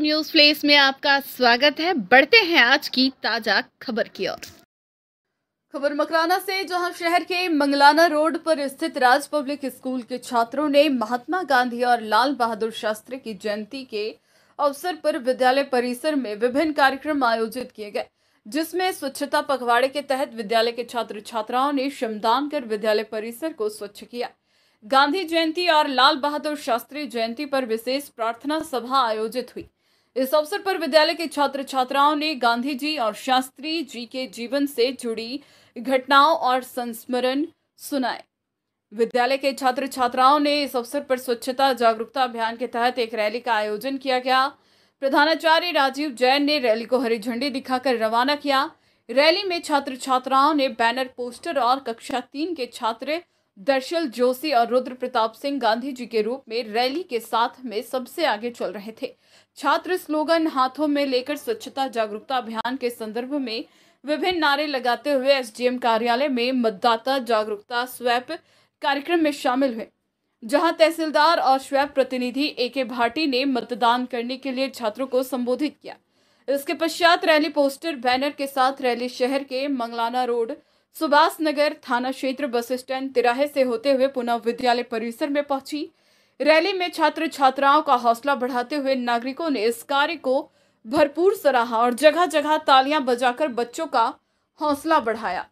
news place में आपका स्वागत है बढ़ते हैं आज की ताजा खबर की ओर खबर मकराना से जहां शहर के मंगलाना रोड पर स्थित राज पब्लिक स्कूल के छात्रों ने महात्मा गांधी और लाल बहादुर शास्त्री की जयंती के अवसर पर विद्यालय परिसर में विभिन्न कार्यक्रम आयोजित किए गए जिसमें स्वच्छता पखवाड़े के तहत विद्यालय के छात्र छात्राओं ने श्रमदान कर विद्यालय परिसर को स्वच्छ किया गांधी जयंती और लाल बहादुर शास्त्री जयंती पर विशेष प्रार्थना सभा आयोजित हुई इस अवसर पर विद्यालय के छात्र छात्राओं ने गांधी जी और शास्त्री जी के जीवन से जुड़ी घटनाओं और संस्मरण सुनाए विद्यालय के छात्र छात्राओं ने इस अवसर पर स्वच्छता जागरूकता अभियान के तहत एक रैली का आयोजन किया गया प्रधानाचार्य राजीव जैन ने रैली को हरी झंडी दिखाकर रवाना किया रैली में छात्र छात्राओं ने बैनर पोस्टर और कक्षा तीन के छात्र दर्शल जोशी और रुद्र प्रताप सिंह गांधी जी के रूप में रैली के साथ में सबसे आगे चल रहे थे छात्र स्लोगन हाथों में लेकर स्वच्छता जागरूकता अभियान के संदर्भ में विभिन्न नारे लगाते हुए एसडीएम कार्यालय में मतदाता जागरूकता स्वैप कार्यक्रम में शामिल हुए जहां तहसीलदार और स्वैप प्रतिनिधि ए के भाटी ने मतदान करने के लिए छात्रों को संबोधित किया इसके पश्चात रैली पोस्टर बैनर के साथ रैली शहर के मंगलाना रोड सुभाष नगर थाना क्षेत्र बस स्टैंड तिराहे से होते हुए पुनः विद्यालय परिसर में पहुंची रैली में छात्र छात्राओं का हौसला बढ़ाते हुए नागरिकों ने इस कार्य को भरपूर सराहा और जगह जगह तालियां बजाकर बच्चों का हौसला बढ़ाया